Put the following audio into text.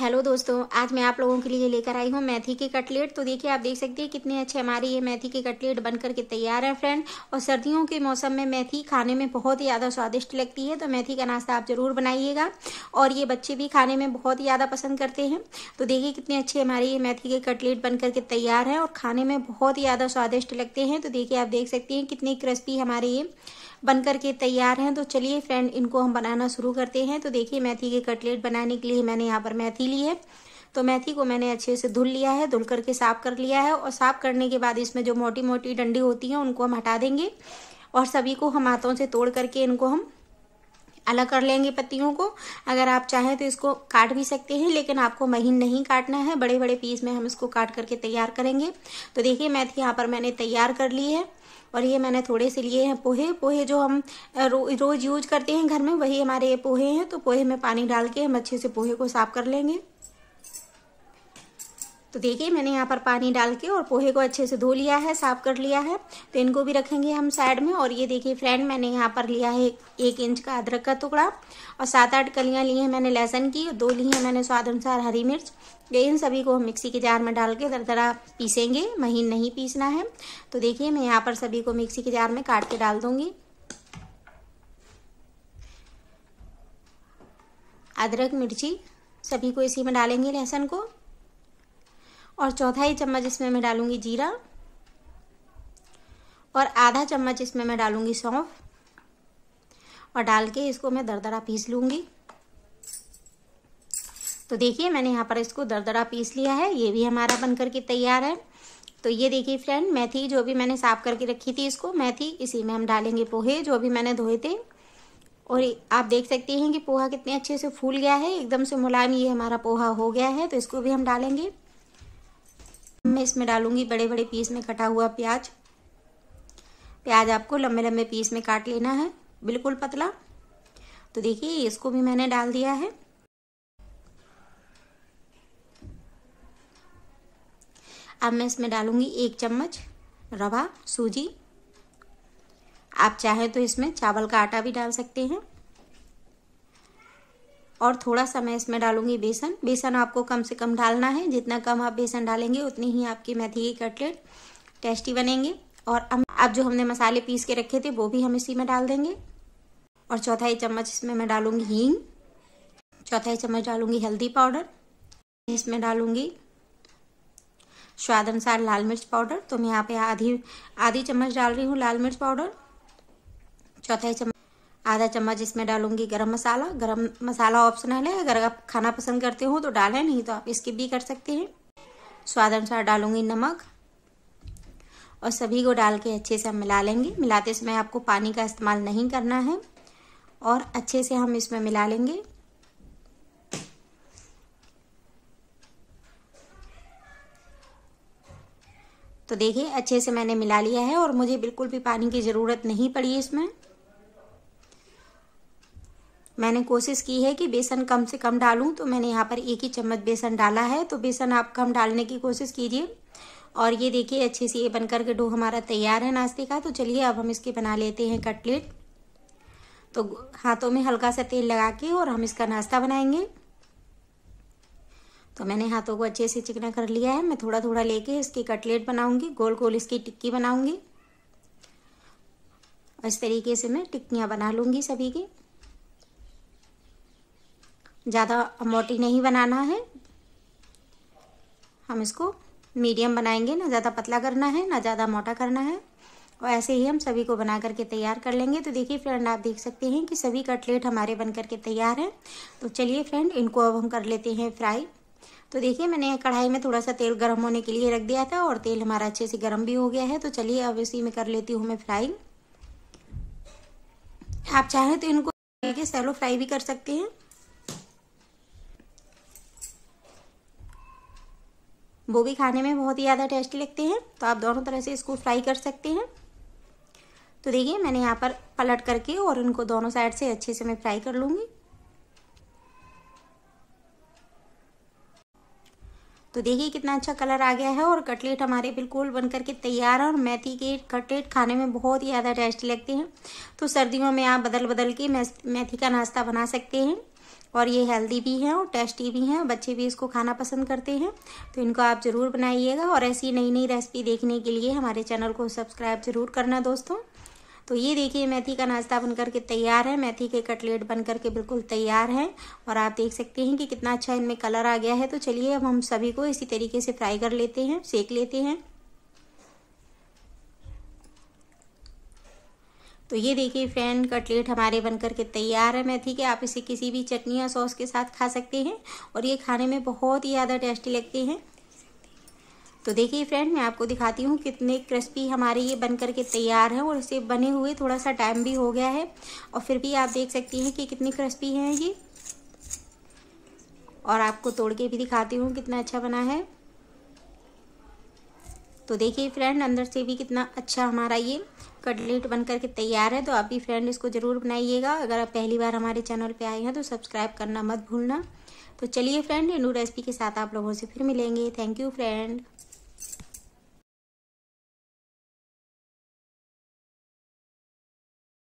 hello दोस्तों आज मैं आप लोगों के लिए लेकर आई हूँ मेथी की कटलेट तो देखिए आप देख सकते हैं कितने अच्छे हमारी ये मेथी की कटलेट बन के तैयार है फ्रेंड और सर्दियों के मौसम में मेथी खाने में बहुत ही ज़्यादा स्वादिष्ट लगती है तो मेथी का नाश्ता आप ज़रूर बनाइएगा और ये बच्चे भी खाने में बहुत ही ज़्यादा पसंद करते हैं तो देखिए कितने अच्छे हमारी ये मेथी की कटलेट बन करके तैयार है और खाने में बहुत ही ज़्यादा स्वादिष्ट लगते हैं तो देखिए आप देख सकते हैं कितने क्रिस्पी हमारे ये बन करके तैयार हैं तो चलिए फ्रेंड इनको हम बनाना शुरू करते हैं तो देखिए मेथी के कटलेट बनाने के लिए मैंने यहाँ पर मेथी पीली है तो मेथी को मैंने अच्छे से धुल लिया है धुल करके साफ़ कर लिया है और साफ़ करने के बाद इसमें जो मोटी मोटी डंडी होती है उनको हम हटा देंगे और सभी को हम हाथों से तोड़ करके इनको हम अलग कर लेंगे पत्तियों को अगर आप चाहें तो इसको काट भी सकते हैं लेकिन आपको महीन नहीं काटना है बड़े बड़े पीस में हम इसको काट करके तैयार करेंगे तो देखिए मैथ यहाँ पर मैंने तैयार कर ली है और ये मैंने थोड़े से लिए हैं पोहे पोहे जो हम रो, रोज़ यूज करते हैं घर में वही हमारे ये पोहे हैं तो पोहे में पानी डाल के हम अच्छे से पोहे को साफ कर लेंगे तो देखिए मैंने यहाँ पर पानी डाल के और पोहे को अच्छे से धो लिया है साफ कर लिया है तो इनको भी रखेंगे हम साइड में और ये देखिए फ्रेंड मैंने यहाँ पर लिया है एक इंच का अदरक का टुकड़ा और सात आठ कलियाँ ली हैं मैंने लहसन की और दो ली हैं मैंने स्वाद अनुसार हरी मिर्च ये इन सभी को हम मिक्सी के जार में डाल के दरदरा पीसेंगे महीन नहीं पीसना है तो देखिए मैं यहाँ पर सभी को मिक्सी के जार में काट के डाल दूँगी अदरक मिर्ची सभी को इसी में डालेंगे लहसुन को और चौथाई चम्मच इसमें मैं डालूंगी जीरा और आधा चम्मच इसमें मैं डालूंगी सौंफ और डाल के इसको मैं दरदरा पीस लूंगी तो देखिए मैंने यहाँ पर इसको दरदरा पीस लिया है ये भी हमारा बनकर के तैयार है तो ये देखिए फ्रेंड मेथी जो भी मैंने साफ़ करके रखी थी इसको मेथी इसी में हम डालेंगे पोहे जो भी मैंने धोए थे और आप देख सकते हैं कि पोहा कितने अच्छे से फूल गया है एकदम से मुलायम ये हमारा पोहा हो गया है तो इसको भी हम डालेंगे मैं इसमें डालूंगी बड़े बड़े पीस में कटा हुआ प्याज प्याज आपको लंबे लंबे पीस में काट लेना है बिल्कुल पतला तो देखिए इसको भी मैंने डाल दिया है अब मैं इसमें डालूंगी एक चम्मच रवा सूजी आप चाहे तो इसमें चावल का आटा भी डाल सकते हैं और थोड़ा सा मैं इसमें डालूंगी बेसन बेसन आपको कम से कम डालना है जितना कम आप बेसन डालेंगे उतनी ही आपकी मेथी की कटलेट टेस्टी बनेंगे और अब जो हमने मसाले पीस के रखे थे वो भी हम इसी में डाल देंगे और चौथाई चम्मच इसमें मैं डालूंगी हींग चौथाई चम्मच डालूंगी हल्दी पाउडर इसमें डालूंगी स्वाद अनुसार लाल मिर्च पाउडर तो मैं यहाँ पे आधी आधी चम्मच डाल रही हूँ लाल मिर्च पाउडर चौथाई चम्मच आधा चम्मच इसमें डालूंगी गरम मसाला गरम मसाला ऑप्शनल है अगर आप खाना पसंद करते हो तो डालें नहीं तो आप इसकी भी कर सकते हैं स्वाद अनुसार डालूंगी नमक और सभी को डाल के अच्छे से हम मिला लेंगे मिलाते समय आपको पानी का इस्तेमाल नहीं करना है और अच्छे से हम इसमें मिला लेंगे तो देखिए अच्छे से मैंने मिला लिया है और मुझे बिल्कुल भी पानी की ज़रूरत नहीं पड़ी इसमें मैंने कोशिश की है कि बेसन कम से कम डालूं तो मैंने यहाँ पर एक ही चम्मच बेसन डाला है तो बेसन आप कम डालने की कोशिश कीजिए और ये देखिए अच्छे से ये बनकर के डो हमारा तैयार है नाश्ते का तो चलिए अब हम इसके बना लेते हैं कटलेट तो हाथों में हल्का सा तेल लगा के और हम इसका नाश्ता बनाएंगे तो मैंने हाथों को अच्छे से चिकना कर लिया है मैं थोड़ा थोड़ा लेके इसकी कटलेट बनाऊंगी गोल गोल इसकी टिक्की बनाऊंगी इस तरीके से मैं टिक्कियाँ बना लूँगी सभी की ज़्यादा मोटी नहीं बनाना है हम इसको मीडियम बनाएंगे ना ज़्यादा पतला करना है ना ज़्यादा मोटा करना है और ऐसे ही हम सभी को बना करके तैयार कर लेंगे तो देखिए फ्रेंड आप देख सकते हैं कि सभी कटलेट हमारे बन करके तैयार हैं तो चलिए फ्रेंड इनको अब हम कर लेते हैं फ्राई तो देखिए मैंने कढ़ाई में थोड़ा सा तेल गर्म होने के लिए रख दिया था और तेल हमारा अच्छे से गर्म भी हो गया है तो चलिए अब इसी में कर लेती हूँ मैं फ्राई आप चाहें तो इनको सेलो फ्राई भी कर सकते हैं वो भी खाने में बहुत ही ज़्यादा टेस्टी लगते हैं तो आप दोनों तरह से इसको फ्राई कर सकते हैं तो देखिए मैंने यहाँ पर पलट करके और इनको दोनों साइड से अच्छे से मैं फ्राई कर लूँगी तो देखिए कितना अच्छा कलर आ गया है और कटलेट हमारे बिल्कुल बन करके तैयार है और मेथी के कटलेट खाने में बहुत ही ज़्यादा टेस्टी लगते हैं तो सर्दियों में आप बदल बदल के मेथी का नाश्ता बना सकते हैं और ये हेल्दी भी हैं और टेस्टी भी हैं बच्चे भी इसको खाना पसंद करते हैं तो इनको आप ज़रूर बनाइएगा और ऐसी नई नई रेसिपी देखने के लिए हमारे चैनल को सब्सक्राइब ज़रूर करना दोस्तों तो ये देखिए मेथी का नाश्ता बन करके तैयार है मेथी के कटलेट बन करके बिल्कुल तैयार हैं और आप देख सकते हैं कि कितना अच्छा इनमें कलर आ गया है तो चलिए अब हम सभी को इसी तरीके से फ्राई कर लेते हैं सेक लेते हैं तो ये देखिए फ्रेंड कटलेट हमारे बनकर के तैयार है मैथी के आप इसे किसी भी चटनी या सॉस के साथ खा सकते हैं और ये खाने में बहुत ही ज़्यादा टेस्टी लगते हैं तो देखिए फ्रेंड मैं आपको दिखाती हूँ कितने क्रिस्पी हमारे ये बन करके तैयार हैं और इसे बने हुए थोड़ा सा टाइम भी हो गया है और फिर भी आप देख सकती हैं कि कितने क्रिस्पी हैं ये और आपको तोड़ के भी दिखाती हूँ कितना अच्छा बना है तो देखिए फ्रेंड अंदर से भी कितना अच्छा हमारा ये कटलेट बन करके तैयार है तो आप भी फ्रेंड इसको ज़रूर बनाइएगा अगर आप पहली बार हमारे चैनल पे आए हैं तो सब्सक्राइब करना मत भूलना तो चलिए फ्रेंड न्यू रेसिपी के साथ आप लोगों से फिर मिलेंगे थैंक यू फ्रेंड